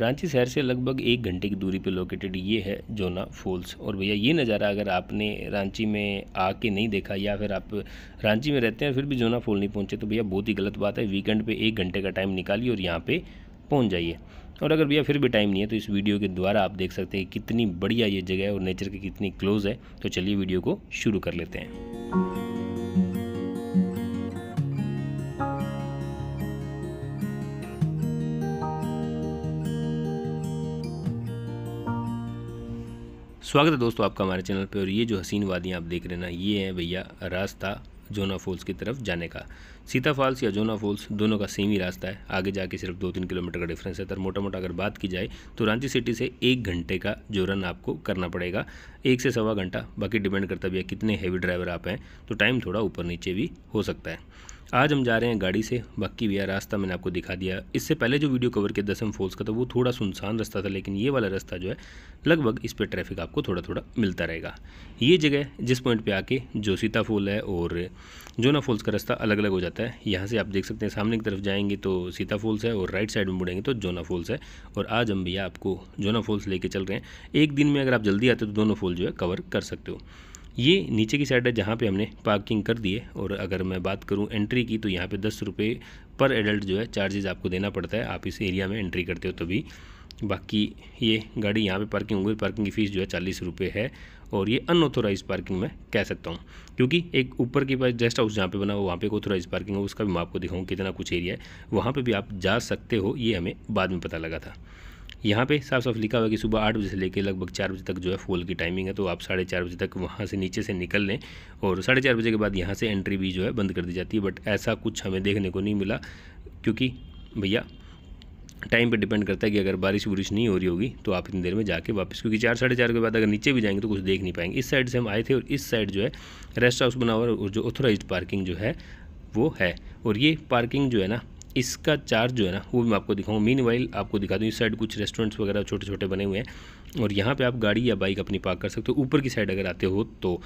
रांची शहर से लगभग एक घंटे की दूरी पर लोकेटेड ये है जोना फॉल्स और भैया ये नज़ारा अगर आपने रांची में आके नहीं देखा या फिर आप रांची में रहते हैं फिर भी जोना फॉल नहीं पहुँचे तो भैया बहुत ही गलत बात है वीकेंड पे एक घंटे का टाइम निकालिए और यहाँ पे पहुँच जाइए और अगर भैया फिर भी टाइम नहीं है तो इस वीडियो के द्वारा आप देख सकते हैं कितनी बढ़िया ये जगह है और नेचर की कितनी क्लोज़ है तो चलिए वीडियो को शुरू कर लेते हैं स्वागत है दोस्तों आपका हमारे चैनल पे और ये जो हसीन वादियाँ आप देख रहे हैं ना ये हैं भैया रास्ता जोना फॉल्स की तरफ जाने का सीता फॉल्स या जोना फॉल्स दोनों का सेम ही रास्ता है आगे जाके सिर्फ दो तीन किलोमीटर का डिफरेंस है तो मोटा मोटा अगर बात की जाए तो रांची सिटी से एक घंटे का जो रन आपको करना पड़ेगा एक से सवा घंटा बाकी डिपेंड करता भी है कितने हैवी ड्राइवर आप हैं तो टाइम थोड़ा ऊपर नीचे भी हो सकता है आज हम जा रहे हैं गाड़ी से बाकी भैया रास्ता मैंने आपको दिखा दिया इससे पहले जो वीडियो कवर किया दसम फॉल्स का था तो वो थोड़ा सुनसान रास्ता था लेकिन ये वाला रास्ता जो है लगभग इस पर ट्रैफिक आपको थोड़ा थोड़ा मिलता रहेगा ये जगह जिस पॉइंट पे आके जो सीता फॉल है और जोना फॉल्स का रास्ता अलग अलग हो जाता है जाता है यहाँ से आप देख सकते हैं सामने की तरफ जाएंगे तो सीता फॉल्स है और राइट साइड में मुड़ेंगे तो जोना फॉल्स है और आज हम भैया आपको जोना फॉल्स लेके चल रहे हैं एक दिन में अगर आप जल्दी आते हो तो दोनों फॉल जो है कवर कर सकते हो ये नीचे की साइड है जहाँ पर हमने पार्किंग कर दी है और अगर मैं बात करूँ एंट्री की तो यहाँ पर दस रुपये पर एडल्ट जो है चार्जेज़ आपको देना पड़ता है आप इस एरिया में एंट्री करते हो तभी तो बाकी ये गाड़ी यहाँ पे पार्किंग होगी पार्किंग की फ़ीस जो है चालीस रुपये है और ये अनऑथोराइज पार्किंग मैं कह सकता हूँ क्योंकि एक ऊपर के पास गेस्ट हाउस जहाँ पे बना हो वहाँ पे एक ऑथोराइज पार्किंग हो उसका भी मैं आपको दिखाऊँ कितना कुछ एरिया है वहाँ पे भी आप जा सकते हो ये हमें बाद में पता लगा था यहाँ पे साफ साफ लिखा हुआ कि सुबह आठ बजे से लेकर लगभग चार बजे तक जो है फोल की टाइमिंग है तो आप साढ़े चार बजे तक वहाँ से नीचे से निकल लें और साढ़े चार बजे के बाद यहाँ से एंट्री भी जो है बंद कर दी जाती है बट ऐसा कुछ हमें देखने को नहीं मिला क्योंकि भैया टाइम पे डिपेंड करता है कि अगर बारिश वरिश नहीं हो रही होगी तो आप इतनी देर में जाके वापस क्योंकि चार साढ़े चार के बाद अगर नीचे भी जाएंगे तो कुछ देख नहीं पाएंगे इस साइड से हम आए थे और इस साइड जो है रेस्ट हाउस बना हुआ और जो ऑथोराइज पार्किंग जो है वो है और ये पार्किंग जो है ना इसका चार्ज जो है ना वो मैं आपको दिखाऊँ मीन वाइल आपको दिखा दूँ इस साइड कुछ रेस्टोरेंट्स वगैरह छोटे छोटे बने हुए हैं और यहाँ पर आप गाड़ी या बाइक अपनी पार्क कर सकते हो ऊपर की साइड अगर आते हो तो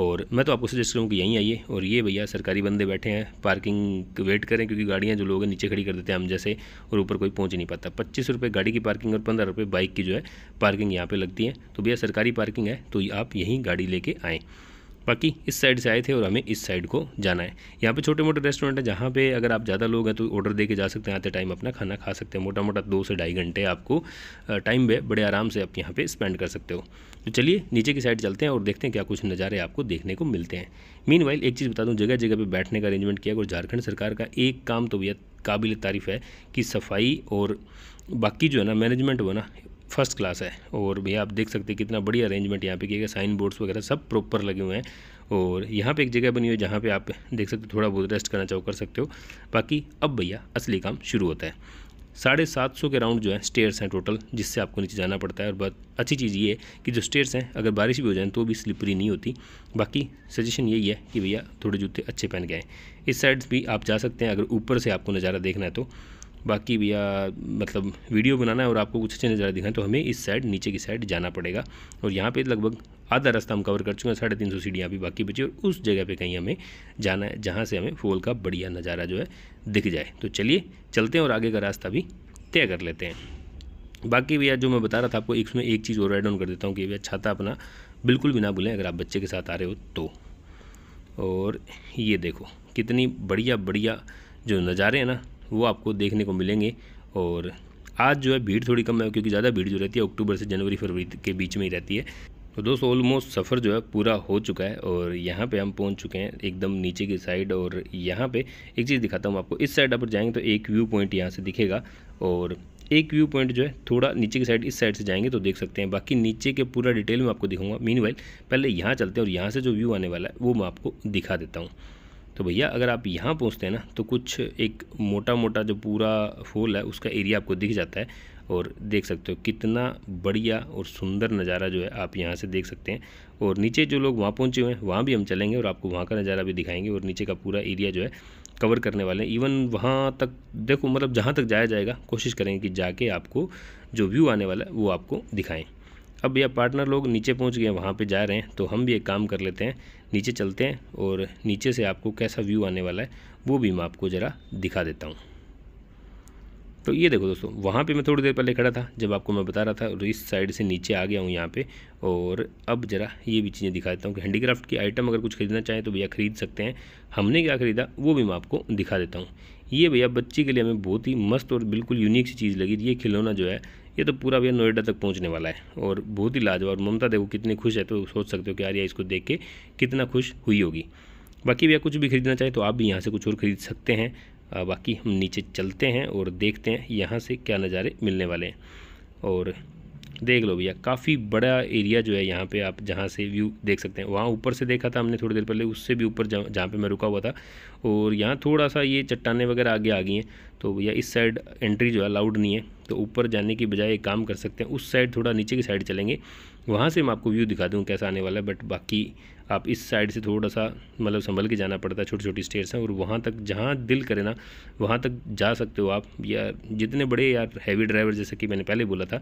और मैं तो आपको सजेस्ट करूँ कि यहीं आइए और ये भैया सरकारी बंदे बैठे हैं पार्किंग वेट करें क्योंकि गाड़ियाँ जो लोग हैं नीचे खड़ी कर देते हैं हम जैसे और ऊपर कोई पहुँच नहीं पाता पच्चीस रुपये गाड़ी की पार्किंग और पंद्रह रुपये बाइक की जो है पार्किंग यहाँ पर लगती है तो भैया सरकारी पार्किंग है तो आप यहीं गाड़ी लेके आएँ बाकी इस साइड से आए थे और हमें इस साइड को जाना है यहाँ पे छोटे मोटे रेस्टोरेंट है जहाँ पे अगर आप ज़्यादा लोग हैं तो ऑर्डर दे के जा सकते हैं आते टाइम अपना खाना खा सकते हैं मोटा मोटा दो से ढाई घंटे आपको टाइम पे बड़े आराम से आप यहाँ पे स्पेंड कर सकते हो तो चलिए नीचे की साइड चलते हैं और देखते हैं क्या कुछ नज़ारे आपको देखने को मिलते हैं मीन एक चीज़ बता दूँ जगह जगह पर बैठने का अरेंजमेंट किया और झारखंड सरकार का एक काम तो भैया काबिल तारीफ़ है कि सफाई और बाकी जो है ना मैनेजमेंट हुआ ना फर्स्ट क्लास है और भैया आप देख सकते हैं कितना बढ़िया अरेंजमेंट यहाँ पे किया गया साइन बोर्ड्स वगैरह सब प्रॉपर लगे हुए हैं और यहाँ पे एक जगह बनी हुई है जहाँ पे आप देख सकते हो थोड़ा बहुत रेस्ट करना चाहो कर सकते हो बाकी अब भैया असली काम शुरू होता है साढ़े सात सौ के राउंड जो है स्टेयर्स हैं टोटल जिससे आपको नीचे जाना पड़ता है और बहुत अच्छी चीज़ ये है कि जो स्टेयर्स हैं अगर बारिश भी हो जाए तो भी स्लिपरी नहीं होती बाकी सजेशन यही है कि भैया थोड़े जूते अच्छे पहन के आएँ इस साइड भी आप जा सकते हैं अगर ऊपर से आपको नज़ारा देखना है तो बाकी भैया मतलब वीडियो बनाना है और आपको कुछ अच्छे नज़ारा दिखाएं तो हमें इस साइड नीचे की साइड जाना पड़ेगा और यहाँ पे लगभग आधा रास्ता हम कवर कर चुके हैं साढ़े तीन सौ सीढ़ियाँ भी बाकी बची और उस जगह पे कहीं हमें जाना है जहाँ से हमें फूल का बढ़िया नज़ारा जो है दिख जाए तो चलिए चलते हैं और आगे का रास्ता भी तय कर लेते हैं बाकी भैया जो मैं बता रहा था आपको उसमें एक चीज़ और एड ऑन कर देता हूँ कि भैया छाता अपना बिल्कुल भी ना भूलें अगर आप बच्चे के साथ आ रहे हो तो और ये देखो कितनी बढ़िया बढ़िया जो नज़ारे हैं ना वो आपको देखने को मिलेंगे और आज जो है भीड़ थोड़ी कम है क्योंकि ज़्यादा भीड़ जो रहती है अक्टूबर से जनवरी फरवरी के बीच में ही रहती है तो दोस्तों ऑलमोस्ट सफ़र जो है पूरा हो चुका है और यहाँ पे हम पहुँच चुके हैं एकदम नीचे की साइड और यहाँ पे एक चीज़ दिखाता हूँ आपको इस साइड अपर जाएंगे तो एक व्यू पॉइंट यहाँ से दिखेगा और एक व्यू पॉइंट जो है थोड़ा नीचे की साइड इस साइड से जाएंगे तो देख सकते हैं बाकी नीचे के पूरा डिटेल में आपको दिखाऊंगा मीन पहले यहाँ चलते हैं और यहाँ से जो व्यू आने वाला है वो मैं आपको दिखा देता हूँ तो भैया अगर आप यहाँ पहुँचते हैं ना तो कुछ एक मोटा मोटा जो पूरा फूल है उसका एरिया आपको दिख जाता है और देख सकते हो कितना बढ़िया और सुंदर नज़ारा जो है आप यहाँ से देख सकते हैं और नीचे जो लोग वहाँ पहुँचे हुए हैं वहाँ भी हम चलेंगे और आपको वहाँ का नज़ारा भी दिखाएंगे और नीचे का पूरा एरिया जो है कवर करने वाले हैं इवन वहाँ तक देखो मतलब जहाँ तक जाया जाएगा कोशिश करेंगे कि जाके आपको जो व्यू आने वाला है वो आपको दिखाएँ अब भैया पार्टनर लोग नीचे पहुँच गए वहाँ पर जा रहे हैं तो हम भी एक काम कर लेते हैं नीचे चलते हैं और नीचे से आपको कैसा व्यू आने वाला है वो भी मैं आपको ज़रा दिखा देता हूँ तो ये देखो दोस्तों वहाँ पे मैं थोड़ी देर पहले खड़ा था जब आपको मैं बता रहा था और इस साइड से नीचे आ गया हूँ यहाँ पे और अब ज़रा ये भी चीज़ें दिखा देता हूँ कि हैंडीक्राफ्ट की आइटम अगर कुछ खरीदना चाहें तो भैया खरीद सकते हैं हमने क्या खरीदा वो भी मैं आपको दिखा देता हूँ ये भैया बच्ची के लिए हमें बहुत ही मस्त और बिल्कुल यूनिक सी चीज़ लगी ये खिलौना जो है ये तो पूरा भैया नोएडा तक पहुँचने वाला है और बहुत ही लाजवाब ममता देखो कितनी खुश है तो सोच सकते हो कि आर्या इसको देख के कितना खुश हुई होगी बाकी भैया कुछ भी खरीदना चाहे तो आप भी यहाँ से कुछ और खरीद सकते हैं बाकी हम नीचे चलते हैं और देखते हैं यहाँ से क्या नज़ारे मिलने वाले हैं और देख लो भैया काफ़ी बड़ा एरिया जो है यहाँ पे आप जहाँ से व्यू देख सकते हैं वहाँ ऊपर से देखा था हमने थोड़ी देर पहले उससे भी ऊपर जहाँ पे मैं रुका हुआ था और यहाँ थोड़ा सा ये चट्टाने वगैरह आगे आ गई हैं तो भैया इस साइड एंट्री जो है अलाउड नहीं है तो ऊपर जाने की बजाय एक काम कर सकते हैं उस साइड थोड़ा नीचे की साइड चलेंगे वहाँ से मैं आपको व्यू दिखा दूँ कैसा आने वाला है बट बाकी आप इस साइड से थोड़ा सा मतलब संभल के जाना पड़ता है छोटी छोटी स्टेट्स हैं और वहाँ तक जहाँ दिल करे ना वहाँ तक जा सकते हो आप या जितने बड़े यार हैवी ड्राइवर जैसे कि मैंने पहले बोला था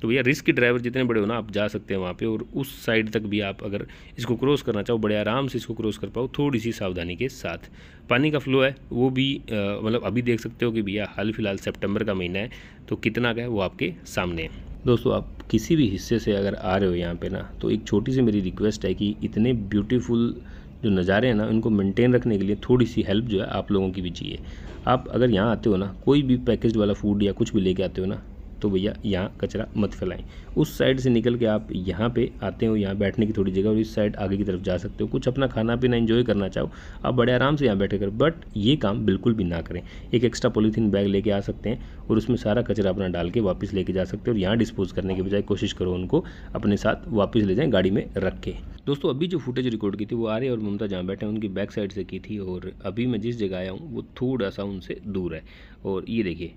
तो भैया रिस्क ड्राइवर जितने बड़े हो ना आप जा सकते हैं वहाँ पे और उस साइड तक भी आप अगर इसको क्रॉस करना चाहो बड़े आराम से इसको क्रॉस कर पाओ थोड़ी सी सावधानी के साथ पानी का फ्लो है वो भी मतलब अभी देख सकते हो कि भैया हाल फिलहाल सेप्टेम्बर का महीना है तो कितना का है वो आपके सामने है दोस्तों आप किसी भी हिस्से से अगर आ रहे हो यहाँ पर ना तो एक छोटी सी मेरी रिक्वेस्ट है कि इतने ब्यूटीफुल जो नज़ारे हैं ना उनको मेंटेन रखने के लिए थोड़ी सी हेल्प जो है आप लोगों की भी चाहिए आप अगर यहाँ आते हो ना कोई भी पैकेज वाला फूड या कुछ भी लेके आते हो ना तो भैया यहाँ कचरा मत फैलाएं उस साइड से निकल के आप यहाँ पे आते हो यहाँ बैठने की थोड़ी जगह और इस साइड आगे की तरफ जा सकते हो कुछ अपना खाना पीना इन्जॉय करना चाहो आप बड़े आराम से यहाँ बैठे कर बट ये काम बिल्कुल भी ना करें एक एक्स्ट्रा पॉलीथीन बैग लेके आ सकते हैं और उसमें सारा कचरा अपना डाल के वापस लेके जा सकते हो और यहाँ डिस्पोज करने की बजाय कोशिश करो उनको अपने साथ वापस ले जाएँ गाड़ी में रख के दोस्तों अभी जो फुटेज रिकॉर्ड की थी वो आर्य और ममता जहाँ बैठे हैं उनकी बैक साइड से की थी और अभी मैं जिस जगह आया हूँ वो थोड़ा सा उनसे दूर है और ये देखिए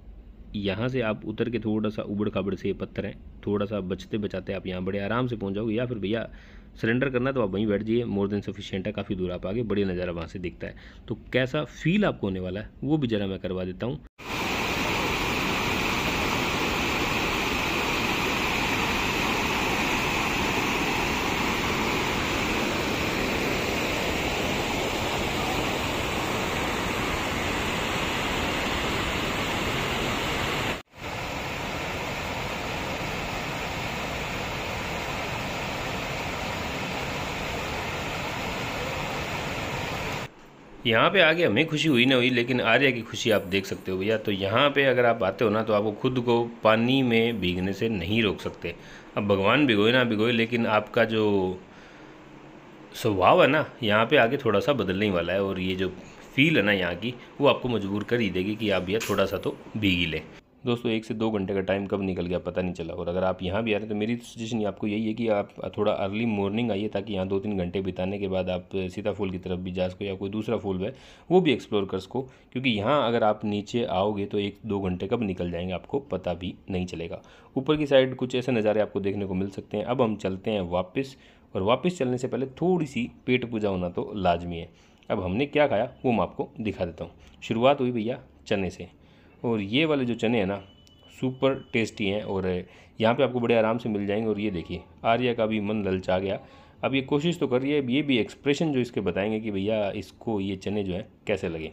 यहाँ से आप उतर के थोड़ा सा उबड़ खाबड़ से ये पत्थर हैं थोड़ा सा बचते बचाते आप यहाँ बड़े आराम से पहुँच जाओगे या फिर भैया सरेंडर करना तो आप वहीं बैठ जाइए मोर देन सफिशियंट है काफ़ी दूर आप आगे बढ़िया नज़ारा वहाँ से दिखता है तो कैसा फील आपको होने वाला है वो भी ज़रा मैं करवा देता हूँ यहाँ पे आगे हमें खुशी हुई ना हुई लेकिन आर्या की खुशी आप देख सकते हो भैया तो यहाँ पे अगर आप आते हो ना तो आपको खुद को पानी में भीगने से नहीं रोक सकते अब भगवान भिगोए ना भिगोए लेकिन आपका जो स्वभाव है ना यहाँ पे आगे थोड़ा सा बदलने वाला है और ये जो फील है ना यहाँ की वो आपको मजबूर कर ही देगी कि आप भैया थोड़ा सा तो भीगी लें दोस्तों एक से दो घंटे का टाइम कब निकल गया पता नहीं चला और अगर आप यहाँ भी आ रहे हैं तो मेरी सजेशन आपको यही है कि आप थोड़ा अर्ली मॉर्निंग आइए ताकि यहाँ दो तीन घंटे बिताने के बाद आप फूल की तरफ भी जा सको या कोई दूसरा फूल है वो भी एक्सप्लोर कर सको क्योंकि यहाँ अगर आप नीचे आओगे तो एक दो घंटे कब निकल जाएंगे आपको पता भी नहीं चलेगा ऊपर की साइड कुछ ऐसे नज़ारे आपको देखने को मिल सकते हैं अब हम चलते हैं वापस और वापस चलने से पहले थोड़ी सी पेट पूजा होना तो लाजमी है अब हमने क्या खाया वो मैं आपको दिखा देता हूँ शुरुआत हुई भैया चने से और ये वाले जो चने हैं ना सुपर टेस्टी हैं और यहाँ पे आपको बड़े आराम से मिल जाएंगे और ये देखिए आर्या का भी मन ललचा गया अब ये कोशिश तो कर रही है ये भी एक्सप्रेशन जो इसके बताएंगे कि भैया इसको ये चने जो हैं कैसे लगे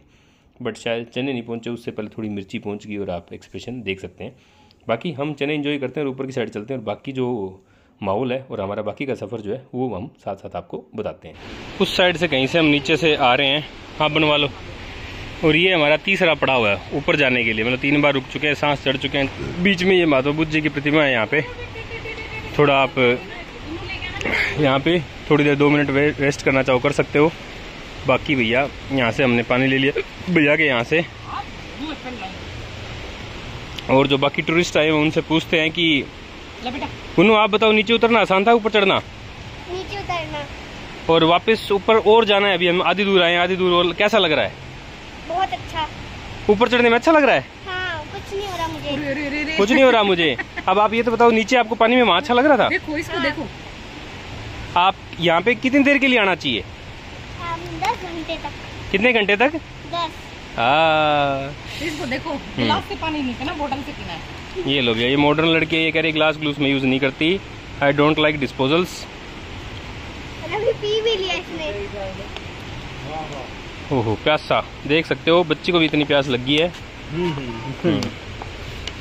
बट शायद चने नहीं पहुँचे उससे पहले थोड़ी मिर्ची पहुँच गई और आप एक्सप्रेशन देख सकते हैं बाकी हम चने इन्जॉय करते हैं और ऊपर की साइड चलते हैं और बाकी जो माहौल है और हमारा बाकी का सफ़र जो है वो हम साथ साथ आपको बताते हैं उस साइड से कहीं से हम नीचे से आ रहे हैं हाँ बनवा लो और ये हमारा तीसरा पड़ाव है ऊपर जाने के लिए मतलब तीन बार रुक चुके हैं सांस चढ़ चुके हैं बीच में ये माधव बुद्ध जी की प्रतिमा है यहाँ पे थोड़ा आप यहाँ पे थोड़ी देर दो मिनट वे, करना चाहो कर सकते हो बाकी भैया यहाँ से हमने पानी ले लिया भैया के यहाँ से और जो बाकी टूरिस्ट आए उनसे पूछते हैं कि उन आप बताओ नीचे उतरना आसान था ऊपर चढ़ना नीचे उतरना और वापस ऊपर और जाना है अभी हम आधी दूर आए हैं आधी दूर और कैसा लग रहा है बहुत अच्छा ऊपर चढ़ने में अच्छा लग रहा है हाँ, कुछ नहीं हो रहा मुझे अब आप ये तो बताओ नीचे आपको पानी में वहाँ अच्छा लग रहा था देखो इसको हाँ। देखो आप यहाँ पे कितनी देर के लिए आना चाहिए घंटे तक कितने घंटे तक आ... हाँ। इसको देखो हम्म। गिलास से पानी नहीं पीना बोतल से पीना है ये भैया ये मॉडर्न लड़के ये कह रही ग्लास ग्लूस में यूज नहीं करती आई डोंट लाइक डिस्पोजल्स पी भी लिया इसने ओहो प्यासा देख सकते हो बच्ची को भी इतनी प्यास लगी है हम्म। हम्म।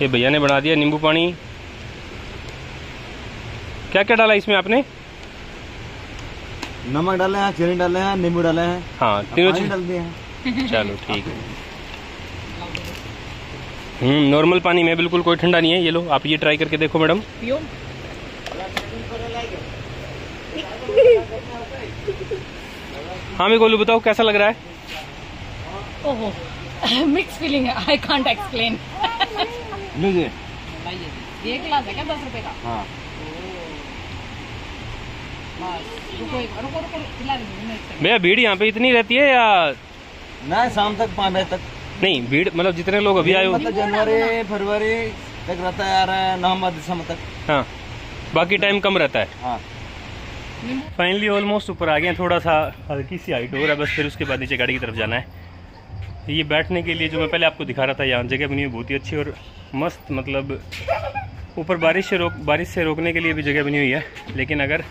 ये भैया ने बना दिया नींबू पानी क्या क्या डाला इसमें आपने नमक डाले हैं चीनी डाले हैं नींबू डाले हैं हाँ तीनों चीज डाल दिए हैं चलो ठीक है हम्म नॉर्मल पानी में बिल्कुल कोई ठंडा नहीं है ये लो आप ये ट्राई करके देखो मैडम हाँ मैं गोलू बताओ कैसा लग रहा है ओहो मिक्स फीलिंग है आई कांट एक्सप्लेन लीजिए ये गिलास है क्या दस रुपए का हाँ भैया भीड़ यहाँ पे इतनी रहती है या ना शाम तक पाँच बजे तक नहीं भीड़ मतलब जितने लोग अभी आए मतलब जनवरी फरवरी तक रहता है रहा है नवम्बर दिसंबर तक हाँ बाकी टाइम कम रहता है फाइनली हाँ। ऑलमोस्ट ऊपर आ गए थोड़ा सा हल्की सी हाइट हो रहा है बस फिर उसके बाद नीचे गाड़ी की तरफ जाना है ये बैठने के लिए जो मैं पहले आपको दिखा रहा था यहाँ जगह बनी हुई बहुत ही अच्छी और मस्त मतलब ऊपर बारिश से रोक बारिश से रोकने के लिए भी जगह बनी हुई है लेकिन अगर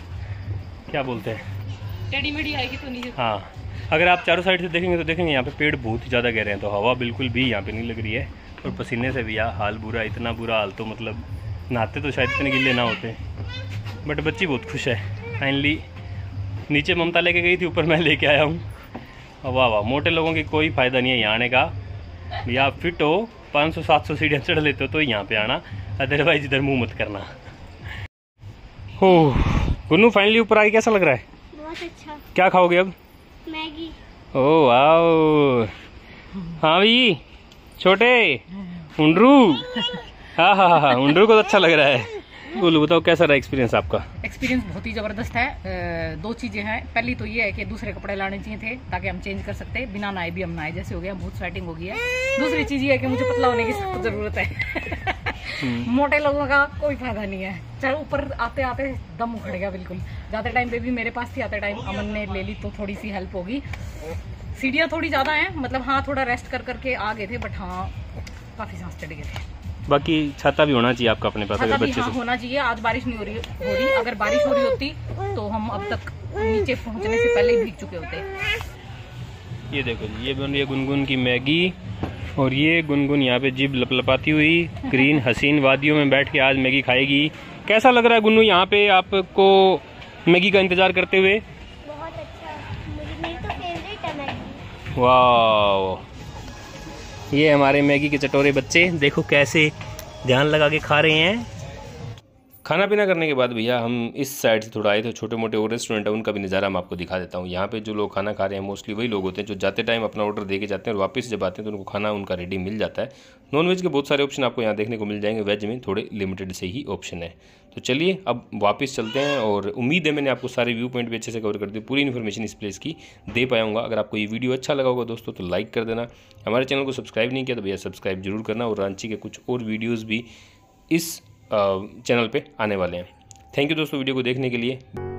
क्या बोलते हैं आएगी तो नहीं हाँ अगर आप चारों साइड से देखेंगे तो देखेंगे यहाँ पे पेड़ बहुत ही ज़्यादा गहरे हैं तो हवा बिल्कुल भी यहाँ पे नहीं लग रही है और पसीने से भी यहाँ हाल बुरा इतना बुरा हाल तो मतलब नहाते तो शायद इतने गिले ना होते बट बच्ची बहुत खुश है फाइनली नीचे ममता लेके गई थी ऊपर मैं लेके आया हूँ वाह वाह मोटे लोगों की कोई फ़ायदा नहीं है यहाँ आने का या आप फिट हो 500-700 सीढ़ियाँ चढ़ लेते हो तो यहाँ पे आना अदरवाइज इधर मुंह मत करना हो गुन्नू फाइनली ऊपर आई कैसा लग रहा है बहुत अच्छा क्या खाओगे अब मैगी ओ वाओ हाँ भाई छोटे उंडरू हाँ हाँ हाँ, हाँ उंडरू को तो अच्छा लग रहा है बोलो बताओ कैसा रहा एक्सपीरियंस आपका एक्सपीरियंस बहुत ही ज़बरदस्त है दो चीज़ें हैं पहली तो ये है कि दूसरे कपड़े लाने चाहिए थे ताकि हम चेंज कर सकते बिना नाए भी हम नाए जैसे हो गया बहुत स्वेटिंग हो गई है दूसरी चीज़ ये है कि मुझे पतला होने की सख्त ज़रूरत है हम्म। मोटे लोगों का कोई फायदा नहीं है चाहे ऊपर आते आते दम उखड़ गया बिल्कुल जाते टाइम पे भी मेरे पास थी आते टाइम अमन ने ले ली तो थोड़ी सी हेल्प होगी सीढ़ियाँ थोड़ी ज़्यादा है मतलब हाँ थोड़ा रेस्ट कर करके आ गए थे बट हाँ काफ़ी सांस चढ़ गए थे बाकी छाता भी होना चाहिए आपका अपने पास अगर बच्चे हाँ, होना चाहिए आज बारिश नहीं हो रही हो रही अगर बारिश हो रही होती तो हम अब तक नीचे पहुंचने से पहले ही भीग चुके होते ये देखो जी ये बन रही है गुनगुन की मैगी और ये गुनगुन यहाँ पे जीभ लपलपाती हुई ग्रीन हसीन वादियों में बैठ के आज मैगी खाएगी कैसा लग रहा है गुनगुन यहाँ पे आपको मैगी का इंतजार करते हुए अच्छा। तो वाह ये हमारे मैगी के चटोरे बच्चे देखो कैसे ध्यान लगा के खा रहे हैं खाना पीना करने के बाद भैया हम इस साइड से थोड़ा आए थे छोटे मोटे और रेस्टोरेंट है उनका भी नज़ारा हम आपको दिखा देता हूँ यहाँ पे जो लोग खाना खा रहे हैं मोस्टली वही लोग होते हैं जो जाते टाइम अपना ऑर्डर दे के जाते हैं और वापस जब आते हैं तो उनको खाना उनका रेडी मिल जाता है नॉनवेज के बहुत सारे ऑप्शन आपको यहाँ देखने को मिल जाएंगे वेज में थोड़े लिमिटेड से ही ऑप्शन है तो चलिए अब वापस चलते हैं और उम्मीद है मैंने आपको सारे व्यू पॉइंट भी अच्छे से कवर कर दी पूरी इन्फॉर्मेशन इस प्लेस की दे पाऊँगा अगर आपको ये वीडियो अच्छा लगा होगा दोस्तों तो लाइक कर देना हमारे चैनल को सब्सक्राइब नहीं किया तो भैया सब्सक्राइब जरूर करना और रांची के कुछ और वीडियोज़ भी इस चैनल पे आने वाले हैं थैंक यू दोस्तों वीडियो को देखने के लिए